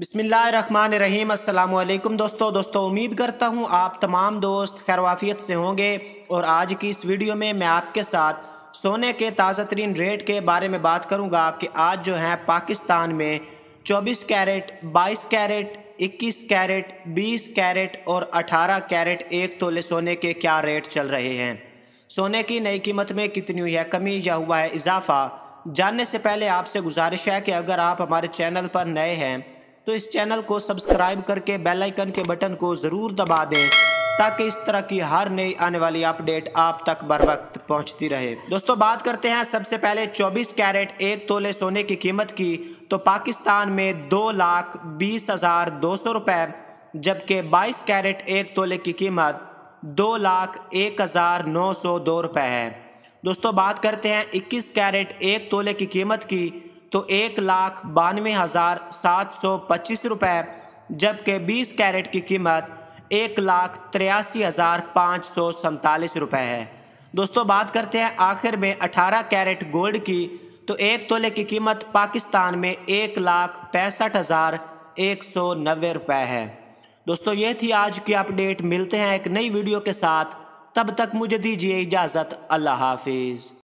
बिसमीम अल्लाम दोस्तों दोस्तों उम्मीद करता हूँ आप तमाम दोस्त खैरवाफियत से होंगे और आज की इस वीडियो में मैं आपके साथ सोने के ताज़ा तरीन रेट के बारे में बात करूँगा कि आज जो है पाकिस्तान में 24 कैरेट 22 कैरेट 21 कैरेट 20 कैरेट और 18 कैरेट एक तोले सोने के क्या रेट चल रहे हैं सोने की नई कीमत में कितनी हुई है कमी या हुआ है इजाफा जानने से पहले आपसे गुजारिश है कि अगर आप हमारे चैनल पर नए हैं तो इस चैनल को सब्सक्राइब करके बेल आइकन के बटन को ज़रूर दबा दें ताकि इस तरह की हर नई आने वाली अपडेट आप तक बर वक्त पहुँचती रहे दोस्तों बात करते हैं सबसे पहले 24 कैरेट एक तोले सोने की कीमत की तो पाकिस्तान में दो लाख बीस हज़ार दो सौ रुपये जबकि 22 कैरेट एक तोले की कीमत दो लाख एक हज़ार नौ सौ दो रुपये है दोस्तों बात करते हैं इक्कीस कैरेट एक तोले की कीमत की तो एक लाख बानवे हज़ार सात सौ पच्चीस रुपये जबकि बीस कैरेट की कीमत एक लाख तिरासी हज़ार पाँच सौ सैंतालीस रुपये है दोस्तों बात करते हैं आखिर में अठारह कैरेट गोल्ड की तो एक तोले की कीमत पाकिस्तान में एक लाख पैंसठ हज़ार एक सौ नब्बे रुपये है दोस्तों ये थी आज की अपडेट मिलते हैं एक नई वीडियो के साथ तब तक मुझे दीजिए इजाज़त अल्लाह हाफिज़